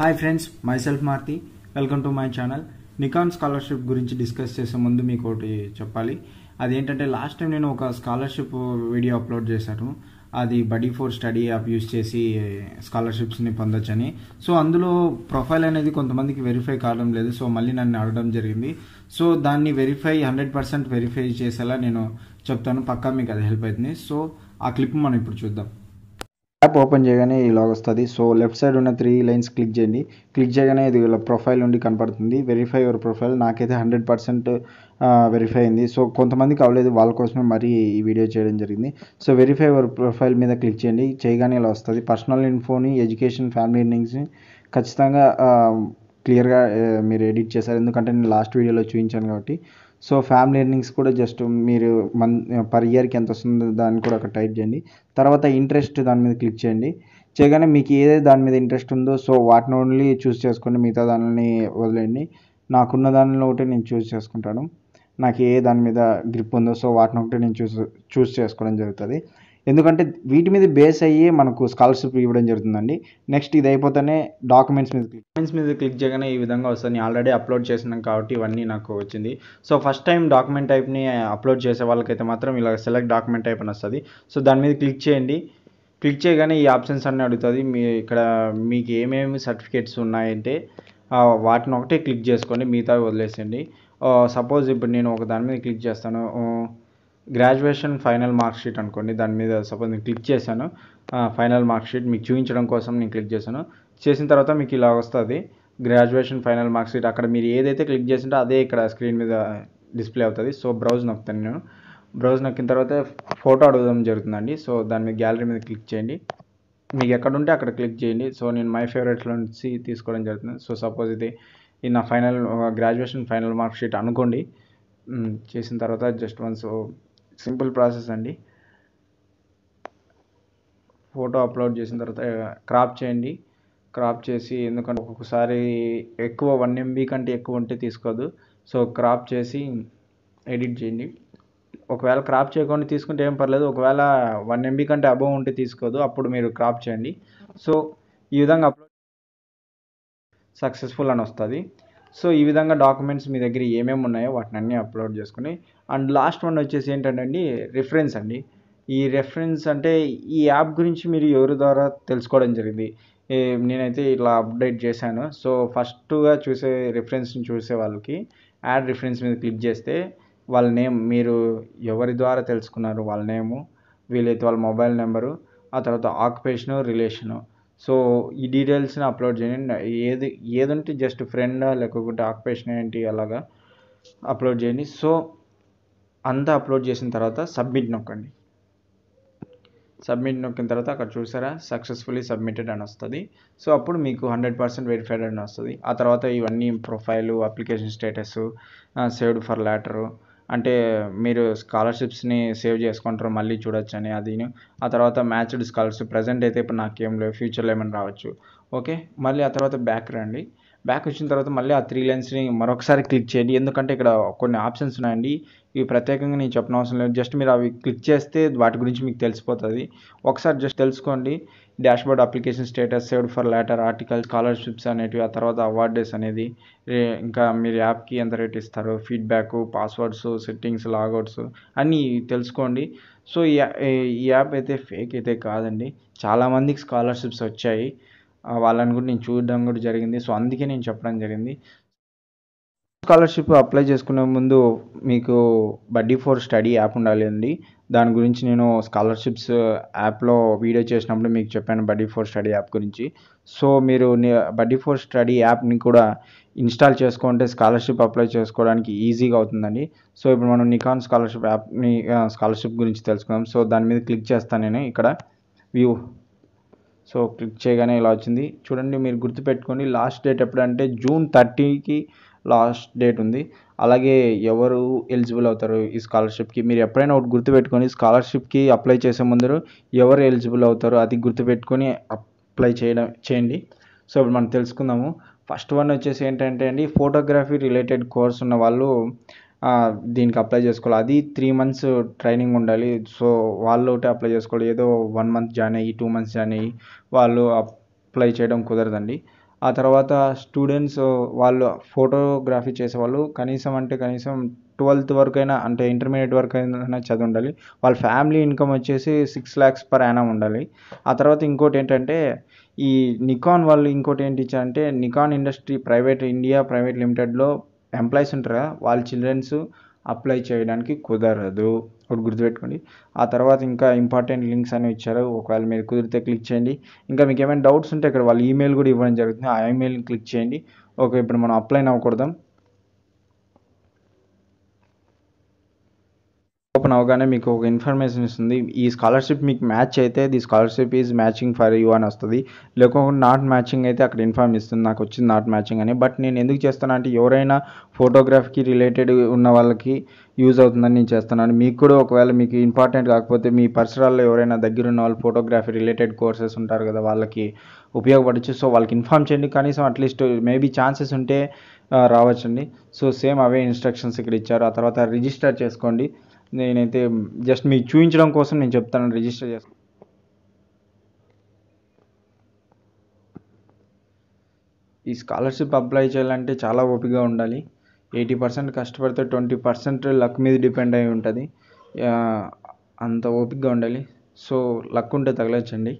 hi friends myself Marthi welcome to my channel Nikon scholarship గురించి discuss చేసే ముందు మీకు ఒకటి చెప్పాలి అదేంటంటే లాస్ట్ టైం నేను ఒక స్కాలర్షిప్ వీడియో అప్లోడ్ చేశాను అది buddy four study app use చేసి స్కాలర్షిప్స్ని పొందొచ్చని సో అందులో ప్రొఫైల్ అనేది కొంతమందికి వెరిఫై కావడం లేదు సో మళ్ళీ నన్ను అడగడం జరిగింది సో దాన్ని వెరిఫై హండ్రెడ్ పర్సెంట్ వెరిఫై చేసేలా నేను చెప్తాను పక్కా మీకు అది హెల్ప్ అవుతుంది సో ఆ క్లిప్ మనం ఇప్పుడు చూద్దాం యాప్ ఓపెన్ చేయగానే ఇలా వస్తుంది సో లెఫ్ట్ సైడ్ ఉన్న త్రీ లైన్స్ క్లిక్ చేయండి క్లిక్ చేయగానే ఇది ఇలా ప్రొఫైల్ ఉండి కనపడుతుంది వెరిఫై యువర్ ప్రొఫైల్ నాకైతే హండ్రెడ్ పర్సెంట్ వెరిఫై అయింది సో కొంతమందికి అవ్వలేదు వాళ్ళ కోసమే మరీ ఈ వీడియో చేయడం జరిగింది సో వెరిఫై యువర్ ప్రొఫైల్ మీద క్లిక్ చేయండి చేయగానే ఇలా వస్తుంది పర్సనల్ ఇన్ఫోని ఎడ్యుకేషన్ ఫ్యామిలీ ఇన్నింగ్స్ని ఖచ్చితంగా క్లియర్గా మీరు ఎడిట్ చేశారు ఎందుకంటే నేను లాస్ట్ వీడియోలో చూపించాను కాబట్టి సో ఫ్యామిలీ ఎర్నింగ్స్ కూడా జస్ట్ మీరు మన్ పర్ ఇయర్కి ఎంత వస్తుందో దాన్ని కూడా ఒక టైప్ చేయండి తర్వాత ఇంట్రెస్ట్ దాని మీద క్లిక్ చేయండి చేయగానే మీకు ఏదైతే దాని మీద ఇంట్రెస్ట్ ఉందో సో వాటిని ఓన్లీ చూస్ చేసుకోండి మిగతా దానిని వదిలేయండి నాకున్న దానిలో ఒకటి నేను చూస్ చేసుకుంటాను నాకు ఏ దాని మీద గ్రిప్ ఉందో సో వాటిని ఒకటి నేను చూస్ చూస్ చేసుకోవడం జరుగుతుంది ఎందుకంటే వీటి మీద బేస్ అయ్యి మనకు స్కాలర్షిప్ ఇవ్వడం జరుగుతుందండి నెక్స్ట్ ఇది అయిపోతేనే డాక్యుమెంట్స్ మీద క్లిక్ డాక్యుమెంట్స్ మీద క్లిక్ చేయగానే ఈ విధంగా వస్తుంది ఆల్రెడీ అప్లోడ్ చేసినాం కాబట్టి ఇవన్నీ నాకు వచ్చింది సో ఫస్ట్ టైం డాక్యుమెంట్ టైప్ని అప్లోడ్ చేసే వాళ్ళకైతే మాత్రం ఇలా సెలెక్ట్ డాక్యుమెంట్ టైప్ అని వస్తుంది సో దాని మీద క్లిక్ చేయండి క్లిక్ చేయగానే ఈ ఆప్షన్స్ అన్నీ అడుగుతుంది మీ ఇక్కడ మీకు ఏమేమి సర్టిఫికేట్స్ ఉన్నాయంటే వాటిని ఒకటే క్లిక్ చేసుకోండి మిగతావి వదిలేసేయండి సపోజ్ ఇప్పుడు నేను ఒక దాని మీద క్లిక్ చేస్తాను గ్రాడ్యుయేషన్ ఫైనల్ మార్క్షీట్ అనుకోండి దాని మీద సపోజ్ నేను క్లిక్ చేశాను ఫైనల్ మార్క్షీట్ మీకు చూపించడం కోసం నేను క్లిక్ చేశాను చేసిన తర్వాత మీకు ఇలా వస్తుంది గ్రాడ్యుయేషన్ ఫైనల్ మార్క్ షీట్ అక్కడ మీరు ఏదైతే క్లిక్ చేసింటో అదే ఇక్కడ స్క్రీన్ మీద డిస్ప్లే అవుతుంది సో బ్రౌజ్ నొక్కుతాను నేను బ్రౌజ్ నొక్కిన తర్వాత ఫోటో అడగడం జరుగుతుందండి సో దాని మీద గ్యాలరీ మీద క్లిక్ చేయండి మీకు ఎక్కడ ఉంటే అక్కడ క్లిక్ చేయండి సో నేను మై ఫేవరెట్లో నుంచి తీసుకోవడం జరుగుతుంది సో సపోజ్ ఇది ఈ నా final graduation final mark sheet అనుకోండి చేసిన తర్వాత జస్ట్ వన్స్ సింపుల్ ప్రాసెస్ అండి ఫోటో అప్లోడ్ చేసిన తర్వాత క్రాప్ చేయండి క్రాప్ చేసి ఎందుకంటే ఒక్కొక్కసారి ఎక్కువ వన్ ఎంబీ కంటే ఎక్కువ ఉంటే తీసుకోదు సో క్రాప్ చేసి ఎడిట్ చేయండి ఒకవేళ క్రాప్ చేయకుండా తీసుకుంటే ఏం పర్లేదు ఒకవేళ వన్ ఎంబీ కంటే అబవ్ ఉంటే తీసుకోదు అప్పుడు మీరు క్రాప్ చేయండి సో ఈ విధంగా అప్లోడ్ సక్సెస్ఫుల్ అని వస్తుంది సో ఈ విధంగా డాక్యుమెంట్స్ మీ దగ్గర ఏమేమి ఉన్నాయో వాటిని అన్నీ అప్లోడ్ చేసుకుని అండ్ లాస్ట్ వన్ వచ్చేసి ఏంటంటే అండి రిఫరెన్స్ అండి ఈ రెఫరెన్స్ అంటే ఈ యాప్ గురించి మీరు ఎవరి ద్వారా తెలుసుకోవడం జరిగింది నేనైతే ఇట్లా అప్డేట్ చేశాను సో ఫస్ట్గా చూసే రిఫరెన్స్ని చూసే వాళ్ళకి యాడ్ రిఫరెన్స్ మీద క్లిక్ చేస్తే వాళ్ళ నేమ్ మీరు ఎవరి ద్వారా తెలుసుకున్నారు వాళ్ళ నేము వీలైతే వాళ్ళ మొబైల్ నెంబరు ఆ తర్వాత ఆక్యుపేషను రిలేషను సో ఈ డీటెయిల్స్ని అప్లోడ్ చేయండి ఏది ఏదంటే జస్ట్ ఫ్రెండా లేకపోతే ఆక్యుపేషన్ ఏంటి అలాగా అప్లోడ్ చేయండి సో అంతా అప్లోడ్ చేసిన తర్వాత సబ్మిట్ నొక్కండి సబ్మిట్ నొక్కిన తర్వాత అక్కడ చూసారా సక్సెస్ఫుల్లీ సబ్మిటెడ్ అని వస్తుంది సో అప్పుడు మీకు హండ్రెడ్ పర్సెంట్ వెరిఫైడ్ అని వస్తుంది ఆ తర్వాత ఇవన్నీ profile application status saved for later అంటే మీరు స్కాలర్షిప్స్ని సేవ్ చేసుకుంటారు మళ్ళీ చూడొచ్చని అది ఆ తర్వాత మ్యాచ్డ్ స్కాలర్షిప్ ప్రజెంట్ అయితే ఇప్పుడు నాకు ఏం లేవు ఫ్యూచర్లో ఏమైనా రావచ్చు ఓకే మళ్ళీ ఆ తర్వాత బ్యాక్ రండి బ్యాక్ వచ్చిన తర్వాత మళ్ళీ ఆ త్రీ లైన్స్ని మరొకసారి క్లిక్ చేయండి ఎందుకంటే ఇక్కడ కొన్ని ఆప్షన్స్ ఉన్నాయండి ఇవి ప్రత్యేకంగా నేను చెప్పనవసరం లేదు జస్ట్ మీరు అవి క్లిక్ చేస్తే వాటి గురించి మీకు తెలిసిపోతుంది ఒకసారి జస్ట్ తెలుసుకోండి dashboard application status saved for later article scholarships అనేటివి ఆ తర్వాత అవార్డెస్ అనేది ఇంకా మీరు యాప్కి ఎంత రేట్ ఇస్తారు ఫీడ్బ్యాక్ పాస్వర్డ్స్ సెట్టింగ్స్ లాగౌట్స్ అన్నీ తెలుసుకోండి సో ఈ యాప్ అయితే ఫేక్ అయితే కాదండి చాలామందికి స్కాలర్షిప్స్ వచ్చాయి వాళ్ళని కూడా నేను చూడడం కూడా జరిగింది సో అందుకే నేను చెప్పడం జరిగింది స్కాలర్షిప్ అప్లై చేసుకునే ముందు మీకు బడ్డీ ఫోర్ స్టడీ యాప్ ఉండాలి అండి దాని గురించి నేను స్కాలర్షిప్స్ యాప్లో వీడియో చేసినప్పుడు మీకు చెప్పాను బడ్డీ ఫోర్ స్టడీ యాప్ గురించి సో మీరు బడ్డీ ఫోర్ స్టడీ యాప్ని కూడా ఇన్స్టాల్ చేసుకుంటే స్కాలర్షిప్ అప్లై చేసుకోవడానికి ఈజీగా అవుతుందండి సో ఇప్పుడు మనం నికాన్ స్కాలర్షిప్ యాప్ని స్కాలర్షిప్ గురించి తెలుసుకుందాం సో దాని మీద క్లిక్ చేస్తాను నేను ఇక్కడ వ్యూ సో క్లిక్ చేయగానే ఇలా వచ్చింది చూడండి మీరు గుర్తుపెట్టుకోండి లాస్ట్ డేట్ ఎప్పుడంటే జూన్ థర్టీకి లాస్ట్ డేట్ ఉంది అలాగే ఎవరు ఎలిజిబుల్ అవుతారు ఈ స్కాలర్షిప్కి మీరు ఎప్పుడైనా ఒకటి గుర్తుపెట్టుకొని స్కాలర్షిప్కి అప్లై చేసే ముందు ఎవరు ఎలిజిబుల్ అవుతారు అది గుర్తుపెట్టుకొని అప్లై చేయడం చేయండి సో ఇప్పుడు మనం తెలుసుకుందాము ఫస్ట్ వన్ వచ్చేసి ఏంటంటే అండి ఫోటోగ్రఫీ రిలేటెడ్ కోర్స్ ఉన్న వాళ్ళు దీనికి అప్లై చేసుకోవాలి అది త్రీ మంత్స్ ట్రైనింగ్ ఉండాలి సో వాళ్ళు అప్లై చేసుకోవాలి ఏదో వన్ మంత్ జాయిన్ అయ్యి టూ మంత్స్ జాయిన్ అయ్యి వాళ్ళు అప్లై చేయడం కుదరదండి ఆ తర్వాత స్టూడెంట్స్ uh, వాళ్ళు ఫోటోగ్రఫీ చేసేవాళ్ళు కనీసం అంటే కనీసం ట్వెల్త్ వరకు అయినా అంటే ఇంటర్మీడియట్ అయినా చదివి ఉండాలి వాళ్ళ ఫ్యామిలీ ఇన్కమ్ వచ్చేసి సిక్స్ ల్యాక్స్ పర్ యానం ఉండాలి ఆ తర్వాత ఇంకోటి ఏంటంటే ఈ నికాన్ వాళ్ళు ఇంకోటి ఏంటి అంటే Nikon industry private India private లిమిటెడ్లో ఎంప్లాయీస్ ఉంటారు కదా వాళ్ళ చిల్డ్రన్స్ అప్లై చేయడానికి కుదరదు ఒకటి గుర్తుపెట్టుకోండి ఆ తర్వాత ఇంకా ఇంపార్టెంట్ లింక్స్ అనేవి ఇచ్చారు ఒకవేళ మీరు కుదిరితే క్లిక్ చేయండి ఇంకా మీకు ఏమైనా డౌట్స్ ఉంటే ఇక్కడ వాళ్ళు ఈమెయిల్ కూడా ఇవ్వడం జరుగుతుంది ఆ ఈమెయిల్ని క్లిక్ చేయండి ఓకే ఇప్పుడు మనం అప్లై అవ్వకూడదాం ఓపెన్ అవగానే మీకు ఒక ఇన్ఫర్మేషన్ ఇస్తుంది ఈ స్కాలర్షిప్ మీకు మ్యాచ్ అయితే the scholarship is matching for you అని వస్తుంది లేకపోతే నాట్ మ్యాచింగ్ అయితే అక్కడ ఇన్ఫార్మ్ ఇస్తుంది నాకు వచ్చింది నాట్ మ్యాచింగ్ అని బట్ నేను ఎందుకు చేస్తాను అంటే ఎవరైనా ఫోటోగ్రఫీకి రిలేటెడ్ ఉన్న వాళ్ళకి యూజ్ అవుతుందని నేను చేస్తున్నాను మీకు కూడా ఒకవేళ మీకు ఇంపార్టెంట్ కాకపోతే మీ పరిసరాల్లో ఎవరైనా దగ్గర ఉన్న వాళ్ళు ఫోటోగ్రఫీ రిలేటెడ్ కోర్సెస్ ఉంటారు కదా వాళ్ళకి ఉపయోగపడచ్చు సో వాళ్ళకి ఇన్ఫార్మ్ చేయండి కనీసం అట్లీస్ట్ మేబీ ఛాన్సెస్ ఉంటే రావచ్చండి సో సేమ్ అవే ఇన్స్ట్రక్షన్స్ ఇక్కడ ఇచ్చారు ఆ తర్వాత రిజిస్టర్ చేసుకోండి నేనైతే జస్ట్ మీకు చూపించడం కోసం నేను చెప్తాను రిజిస్టర్ చేస్తాను ఈ స్కాలర్షిప్ అప్లై చేయాలంటే చాలా ఓపికగా ఉండాలి ఎయిటీ పర్సెంట్ కష్టపడితే ట్వంటీ పర్సెంట్ లక్ మీద డిపెండ్ అయి ఉంటుంది అంత ఓపికగా ఉండాలి సో లక్ ఉంటే తగలచ్చండి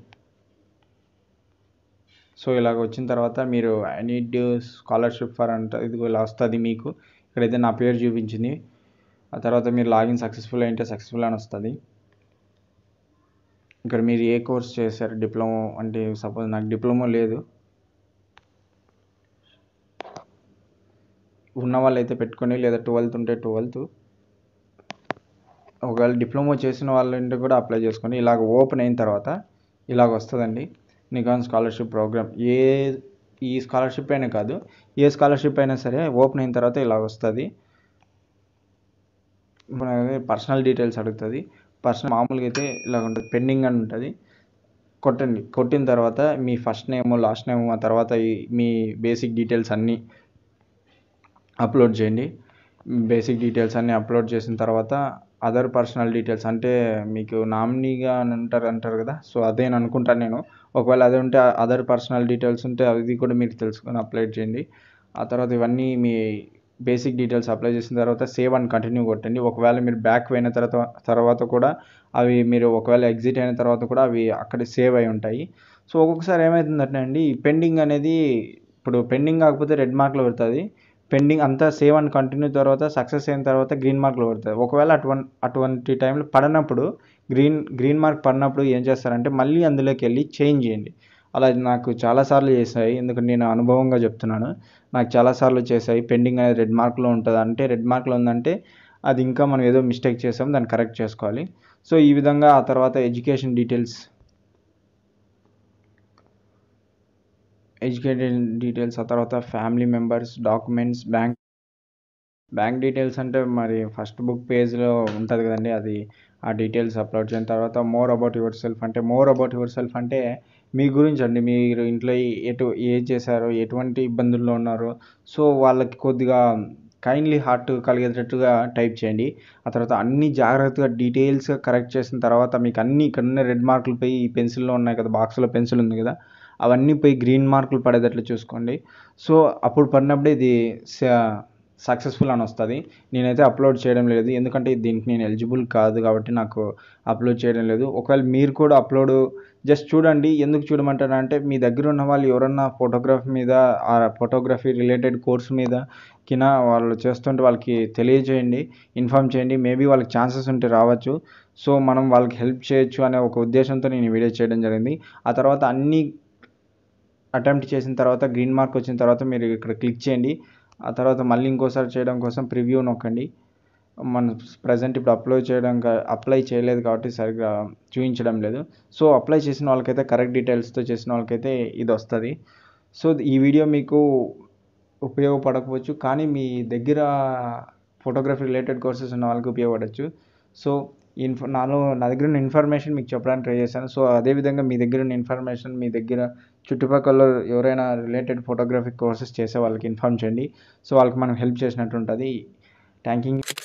సో ఇలాగ వచ్చిన తర్వాత మీరు ఐ నీడ్ స్కాలర్షిప్ ఫర్ అంట ఇది ఇలా వస్తుంది మీకు ఇక్కడైతే నా పేరు చూపించింది ఆ తర్వాత మీరు లాగిన్ సక్సెస్ఫుల్ అయింటే సక్సెస్ఫుల్ అని వస్తుంది ఇక్కడ మీరు ఏ కోర్స్ చేశారు డిప్లొమా అంటే సపోజ్ నాకు డిప్లొమా లేదు ఉన్న వాళ్ళు అయితే పెట్టుకొని లేదా ట్వెల్త్ ఉంటే ట్వెల్త్ ఒకవేళ డిప్లొమా చేసిన వాళ్ళంటే కూడా అప్లై చేసుకొని ఇలాగ ఓపెన్ అయిన తర్వాత ఇలాగ వస్తుందండి నికాన్ స్కాలర్షిప్ ప్రోగ్రామ్ ఏ ఈ స్కాలర్షిప్ అయినా కాదు ఏ స్కాలర్షిప్ అయినా సరే ఓపెన్ అయిన తర్వాత ఇలాగ వస్తుంది పర్సనల్ డీటెయిల్స్ అడుగుతుంది పర్సనల్ మామూలుగా అయితే ఇలా ఉంటుంది పెండింగ్ అని ఉంటుంది కొట్టండి కొట్టిన తర్వాత మీ ఫస్ట్ నేమ్ లాస్ట్ నేమ్ ఆ తర్వాత మీ బేసిక్ డీటెయిల్స్ అన్నీ అప్లోడ్ చేయండి బేసిక్ డీటెయిల్స్ అన్నీ అప్లోడ్ చేసిన తర్వాత అదర్ పర్సనల్ డీటెయిల్స్ అంటే మీకు నామినీగా అని అంటారు అంటారు కదా సో అదే అనుకుంటాను నేను ఒకవేళ అదే ఉంటే అదర్ పర్సనల్ డీటెయిల్స్ ఉంటే అది కూడా మీరు తెలుసుకొని అప్లై చేయండి ఆ తర్వాత ఇవన్నీ మీ బేసిక్ డీటెయిల్స్ అప్లై చేసిన తర్వాత సేవ్ అండ్ కంటిన్యూ కొట్టండి ఒకవేళ మీరు బ్యాక్ పోయిన తర్వాత తర్వాత కూడా అవి మీరు ఒకవేళ ఎగ్జిట్ అయిన తర్వాత కూడా అవి అక్కడ సేవ్ అయి ఉంటాయి సో ఒక్కొక్కసారి ఏమవుతుందంటే అండి పెండింగ్ అనేది ఇప్పుడు పెండింగ్ కాకపోతే రెడ్ మార్క్లో పెడుతుంది పెండింగ్ అంతా సేవ్ అండ్ కంటిన్యూ తర్వాత సక్సెస్ అయిన తర్వాత గ్రీన్ మార్క్లో పడుతుంది ఒకవేళ అటువంటి అటువంటి టైంలో పడినప్పుడు గ్రీన్ గ్రీన్ మార్క్ పడినప్పుడు ఏం చేస్తారంటే మళ్ళీ అందులోకి వెళ్ళి చేంజ్ చేయండి అలా నాకు చాలాసార్లు చేశాయి ఎందుకంటే నేను అనుభవంగా చెప్తున్నాను నాకు చాలాసార్లు చేశాయి పెండింగ్ అనేది రెడ్ మార్క్లో ఉంటుంది అంటే రెడ్ మార్క్లో ఉందంటే అది ఇంకా మనం ఏదో మిస్టేక్ చేసాం దాన్ని కరెక్ట్ చేసుకోవాలి సో ఈ విధంగా ఆ తర్వాత ఎడ్యుకేషన్ డీటెయిల్స్ ఎడ్యుకేషన్ డీటెయిల్స్ ఆ తర్వాత family members documents bank bank details అంటే మరి ఫస్ట్ బుక్ పేజ్లో ఉంటుంది కదండి అది ఆ డీటెయిల్స్ అప్లోడ్ చేసిన తర్వాత మోర్ అబౌట్ యువర్ సెల్ఫ్ అంటే మోర్ అబౌట్ యువర్ సెల్ఫ్ అంటే మీ గురించి అండి మీరు ఇంట్లో ఎటు ఏం చేశారు ఎటువంటి ఇబ్బందుల్లో ఉన్నారు సో వాళ్ళకి కొద్దిగా కైండ్లీ హార్ట్ కలిగేటట్టుగా టైప్ చేయండి ఆ తర్వాత అన్ని జాగ్రత్తగా డీటెయిల్స్గా కరెక్ట్ చేసిన తర్వాత మీకు అన్ని ఇక్కడున్న రెడ్ మార్కులు పోయి ఈ పెన్సిల్లో ఉన్నాయి కదా బాక్స్లో పెన్సిల్ ఉంది కదా అవన్నీ పోయి గ్రీన్ మార్కులు పడేటట్లు చూసుకోండి సో అప్పుడు పడినప్పుడే ఇది సక్సెస్ఫుల్ అని వస్తుంది నేనైతే అప్లోడ్ చేయడం లేదు ఎందుకంటే దీనికి నేను ఎలిజిబుల్ కాదు కాబట్టి నాకు అప్లోడ్ చేయడం లేదు ఒకవేళ మీరు కూడా అప్లోడ్ జస్ట్ చూడండి ఎందుకు చూడమంటారంటే మీ దగ్గర ఉన్న వాళ్ళు ఎవరన్నా ఫోటోగ్రఫీ మీద ఆ ఫోటోగ్రఫీ రిలేటెడ్ కోర్స్ మీద కింద వాళ్ళు చేస్తుంటే వాళ్ళకి తెలియజేయండి ఇన్ఫామ్ చేయండి మేబీ వాళ్ళకి ఛాన్సెస్ ఉంటే రావచ్చు సో మనం వాళ్ళకి హెల్ప్ చేయొచ్చు అనే ఒక ఉద్దేశంతో నేను వీడియో చేయడం జరిగింది ఆ తర్వాత అన్ని అటెంప్ట్ చేసిన తర్వాత గ్రీన్ మార్క్ వచ్చిన తర్వాత మీరు ఇక్కడ క్లిక్ చేయండి ఆ తర్వాత మళ్ళీ ఇంకోసారి చేయడం కోసం ప్రివ్యూ నొక్కండి మనం ప్రజెంట్ ఇప్పుడు అప్లై చేయడం అప్లై చేయలేదు కాబట్టి సరిగ్గా చూపించడం లేదు సో అప్లై చేసిన వాళ్ళకైతే కరెక్ట్ డీటెయిల్స్తో చేసిన వాళ్ళకైతే ఇది వస్తుంది సో ఈ వీడియో మీకు ఉపయోగపడకపోవచ్చు కానీ మీ దగ్గర ఫోటోగ్రఫీ రిలేటెడ్ కోర్సెస్ ఉన్న వాళ్ళకి ఉపయోగపడవచ్చు సో ఇన్ఫ నాను నా దగ్గర ఉన్న ఇన్ఫర్మేషన్ మీకు చెప్పడానికి ట్రై చేశాను సో అదే విధంగా మీ దగ్గర ఉన్న ఇన్ఫర్మేషన్ మీ దగ్గర చుట్టుపక్కల ఎవరైనా రిలేటెడ్ ఫోటోగ్రఫీ కోర్సెస్ చేసే వాళ్ళకి ఇన్ఫార్మ్ చేయండి సో వాళ్ళకి మనం హెల్ప్ చేసినట్టు ఉంటుంది థ్యాంక్ యూ